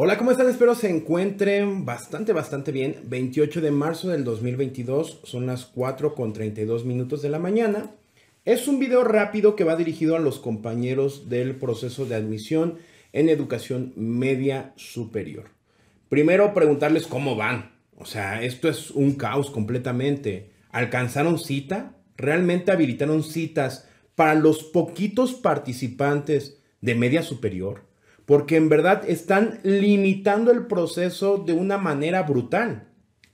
Hola, ¿cómo están? Espero se encuentren bastante, bastante bien. 28 de marzo del 2022, son las 4 con 32 minutos de la mañana. Es un video rápido que va dirigido a los compañeros del proceso de admisión en educación media superior. Primero, preguntarles cómo van. O sea, esto es un caos completamente. ¿Alcanzaron cita? ¿Realmente habilitaron citas para los poquitos participantes de media superior? porque en verdad están limitando el proceso de una manera brutal,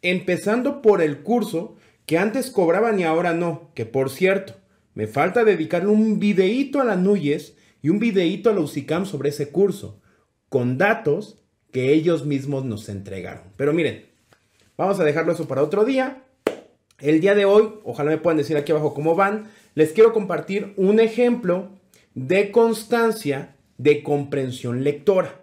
empezando por el curso que antes cobraban y ahora no, que por cierto, me falta dedicarle un videíto a la Núñez y un videíto a la UCICAM sobre ese curso, con datos que ellos mismos nos entregaron. Pero miren, vamos a dejarlo eso para otro día. El día de hoy, ojalá me puedan decir aquí abajo cómo van, les quiero compartir un ejemplo de constancia de comprensión lectora,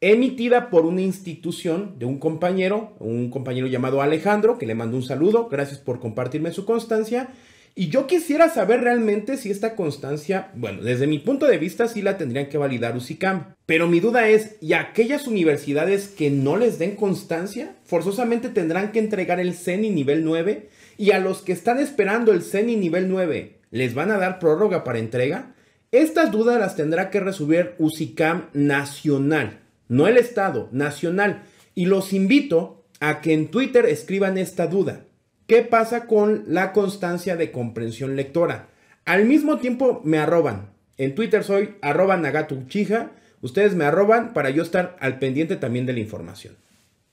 emitida por una institución de un compañero, un compañero llamado Alejandro, que le mando un saludo, gracias por compartirme su constancia. Y yo quisiera saber realmente si esta constancia, bueno, desde mi punto de vista sí la tendrían que validar UCICAM. Pero mi duda es, ¿y aquellas universidades que no les den constancia? Forzosamente tendrán que entregar el CENI nivel 9 y a los que están esperando el CENI nivel 9, ¿les van a dar prórroga para entrega? Estas dudas las tendrá que resolver UCICAM Nacional, no el Estado, Nacional. Y los invito a que en Twitter escriban esta duda. ¿Qué pasa con la constancia de comprensión lectora? Al mismo tiempo me arroban. En Twitter soy arroba nagatuchija. Ustedes me arroban para yo estar al pendiente también de la información.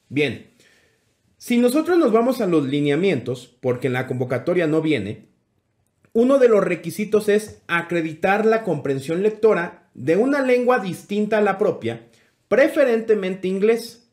Bien, si nosotros nos vamos a los lineamientos, porque en la convocatoria no viene, uno de los requisitos es acreditar la comprensión lectora de una lengua distinta a la propia, preferentemente inglés.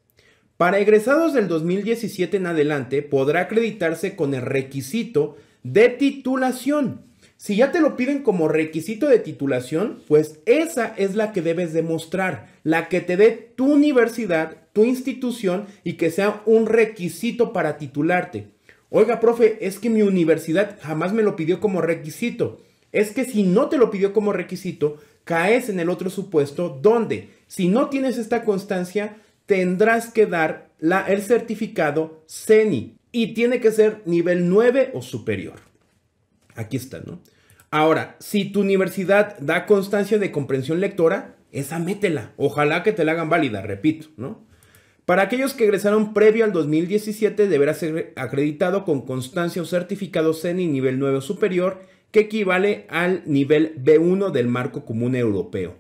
Para egresados del 2017 en adelante podrá acreditarse con el requisito de titulación. Si ya te lo piden como requisito de titulación, pues esa es la que debes demostrar, la que te dé tu universidad, tu institución y que sea un requisito para titularte. Oiga, profe, es que mi universidad jamás me lo pidió como requisito. Es que si no te lo pidió como requisito, caes en el otro supuesto donde, si no tienes esta constancia, tendrás que dar la, el certificado CENI y tiene que ser nivel 9 o superior. Aquí está, ¿no? Ahora, si tu universidad da constancia de comprensión lectora, esa métela. Ojalá que te la hagan válida, repito, ¿no? Para aquellos que egresaron previo al 2017 deberá ser acreditado con constancia o certificado CENI nivel 9 superior que equivale al nivel B1 del marco común europeo.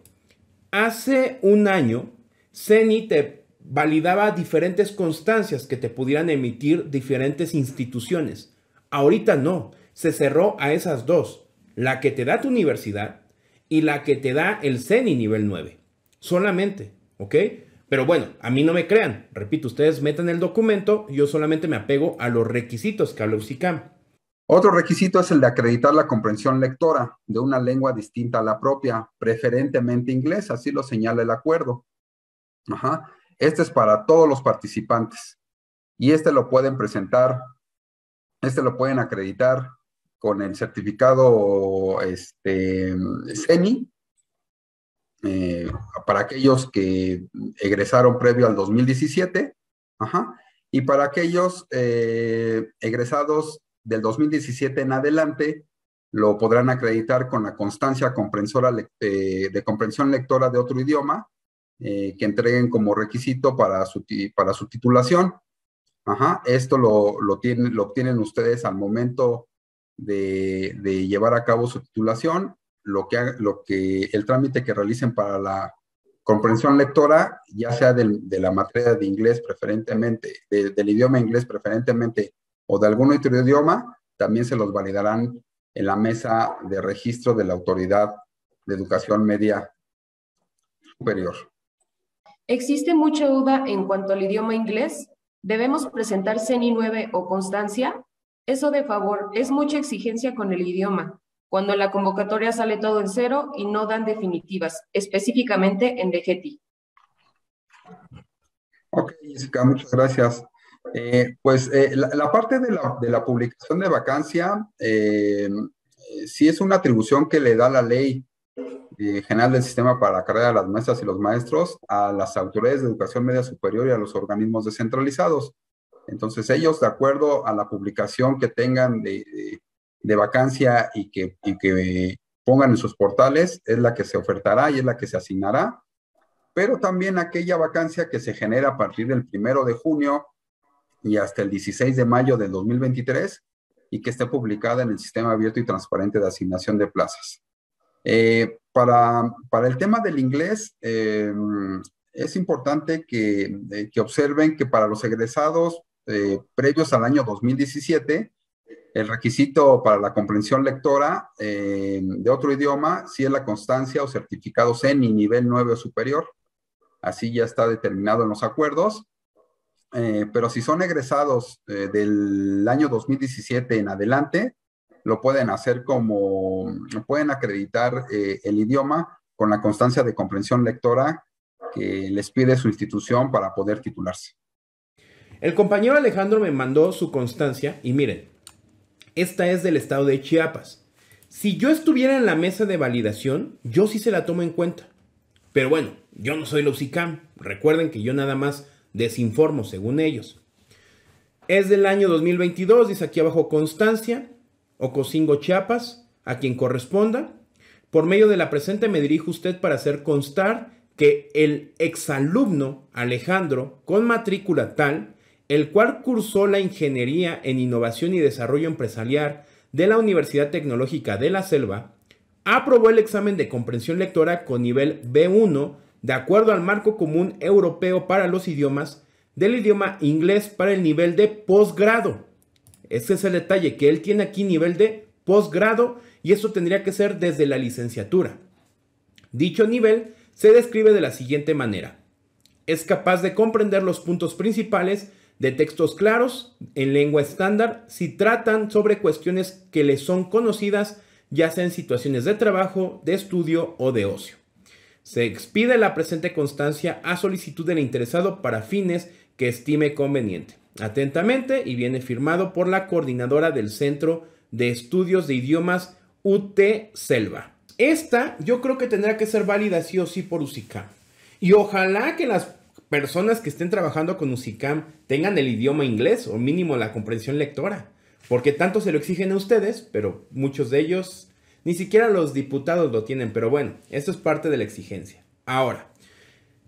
Hace un año, CENI te validaba diferentes constancias que te pudieran emitir diferentes instituciones. Ahorita no, se cerró a esas dos, la que te da tu universidad y la que te da el CENI nivel 9. Solamente, ¿ok? Pero bueno, a mí no me crean. Repito, ustedes metan el documento, yo solamente me apego a los requisitos que habla UCICAM. Otro requisito es el de acreditar la comprensión lectora de una lengua distinta a la propia, preferentemente inglés, así lo señala el acuerdo. Ajá. Este es para todos los participantes y este lo pueden presentar, este lo pueden acreditar con el certificado este, CENI eh, para aquellos que egresaron previo al 2017, y para aquellos eh, egresados del 2017 en adelante, lo podrán acreditar con la constancia comprensora eh, de comprensión lectora de otro idioma que entreguen como requisito para su, para su titulación. esto lo, lo, tienen, lo obtienen ustedes al momento de llevar a cabo su titulación lo que, el trámite que realicen para la comprensión lectora, ya sea de la materia de inglés preferentemente, del idioma inglés preferentemente o de algún otro idioma, también se los validarán en la mesa de registro de la Autoridad de Educación Media Superior. ¿Existe mucha duda en cuanto al idioma inglés? ¿Debemos presentar CENI 9 o constancia? Eso de favor, es mucha exigencia con el idioma cuando la convocatoria sale todo en cero y no dan definitivas, específicamente en DGTI. Ok, Jessica, muchas gracias. Eh, pues eh, la, parte de la, publicación de vacancia eh, sí es una atribución que le da la ley general del sistema para la carrera de las maestras y los maestros a las autoridades de educación media superior y a los organismos descentralizados. Entonces ellos, de acuerdo a la publicación que tengan de, de de vacancia y que, que pongan en sus portales es la que se ofertará y es la que se asignará, pero también aquella vacancia que se genera a partir del primero de junio y hasta el 16 de mayo del 2023 y que esté publicada en el sistema abierto y transparente de asignación de plazas. Eh, para, el tema del inglés, eh, es importante eh, que, observen que para los egresados previos al año 2017, el requisito para la comprensión lectora eh, de otro idioma si es la constancia o certificado CENI nivel 9 o superior. Así ya está determinado en los acuerdos. Eh, pero si son egresados eh, del año 2017 en adelante, lo pueden hacer como, pueden acreditar el idioma con la constancia de comprensión lectora que les pide su institución para poder titularse. El compañero Alejandro me mandó su constancia y miren, esta es del estado de Chiapas. Si yo estuviera en la mesa de validación, yo sí se la tomo en cuenta. Pero bueno, yo no soy la Recuerden que yo nada más desinformo según ellos. Es del año 2022, dice aquí abajo Constancia, o cocingo Chiapas, a quien corresponda. Por medio de la presente me dirijo usted para hacer constar que el exalumno Alejandro, con matrícula tal, el cual cursó la ingeniería en innovación y desarrollo empresarial de la Universidad Tecnológica de la Selva, aprobó el examen de comprensión lectora con nivel B1 de acuerdo al marco común europeo para los idiomas del idioma inglés para el nivel de posgrado. Este es el detalle, que él tiene aquí nivel de posgrado y eso tendría que ser desde la licenciatura. Dicho nivel se describe de la siguiente manera. Es capaz de comprender los puntos principales de textos claros en lengua estándar si tratan sobre cuestiones que les son conocidas, ya sea en situaciones de trabajo, de estudio o de ocio. Se expide la presente constancia a solicitud del interesado para fines que estime conveniente. Atentamente y viene firmado por la coordinadora del Centro de Estudios de Idiomas UT Selva. Esta yo creo que tendrá que ser válida sí o sí por UCICA. Y ojalá que las personas que estén trabajando con UCICAM tengan el idioma inglés o mínimo la comprensión lectora, porque tanto se lo exigen a ustedes, pero muchos de ellos ni siquiera los diputados lo tienen, pero bueno, esto es parte de la exigencia. Ahora,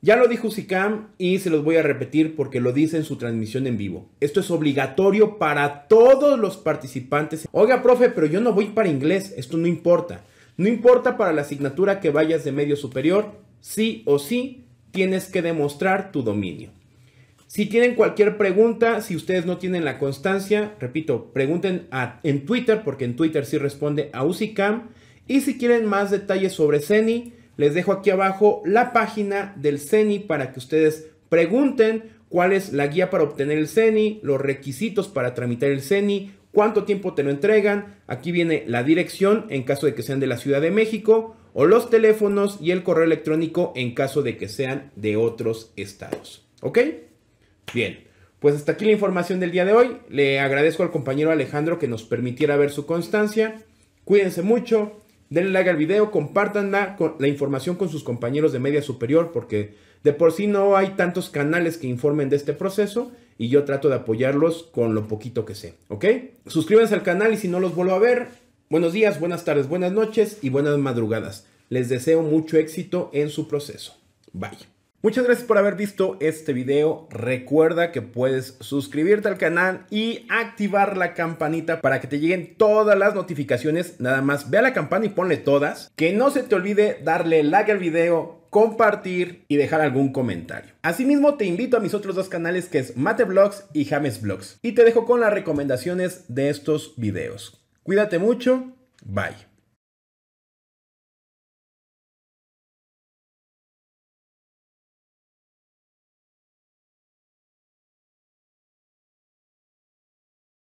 ya lo dijo Usicam y se los voy a repetir porque lo dice en su transmisión en vivo. Esto es obligatorio para todos los participantes. Oiga, profe, pero yo no voy para inglés, esto no importa. No importa para la asignatura que vayas de medio superior, sí o sí tienes que demostrar tu dominio. Si tienen cualquier pregunta, si ustedes no tienen la constancia, repito, pregunten en Twitter, porque en Twitter sí responde a usicam Y si quieren más detalles sobre CENI, les dejo aquí abajo la página del CENI para que ustedes pregunten cuál es la guía para obtener el CENI, los requisitos para tramitar el CENI, cuánto tiempo te lo entregan. Aquí viene la dirección en caso de que sean de la Ciudad de México o los teléfonos y el correo electrónico en caso de que sean de otros estados. ¿Ok? Bien, pues hasta aquí la información del día de hoy. Le agradezco al compañero Alejandro que nos permitiera ver su constancia. Cuídense mucho, denle like al video, compartan la, información con sus compañeros de media superior porque de por sí no hay tantos canales que informen de este proceso y yo trato de apoyarlos con lo poquito que sé. ¿Ok? Suscríbanse al canal y si no los vuelvo a ver, Buenos días, buenas tardes, buenas noches y buenas madrugadas. Les deseo mucho éxito en su proceso. Bye. Muchas gracias por haber visto este video. Recuerda que puedes suscribirte al canal y activar la campanita para que te lleguen todas las notificaciones. Nada más ve a la campana y ponle todas. Que no se te olvide darle like al video, compartir y dejar algún comentario. Asimismo, te invito a mis otros dos canales que es Mate y James Vlogs. Y te dejo con las recomendaciones de estos videos. Cuídate mucho. Bye.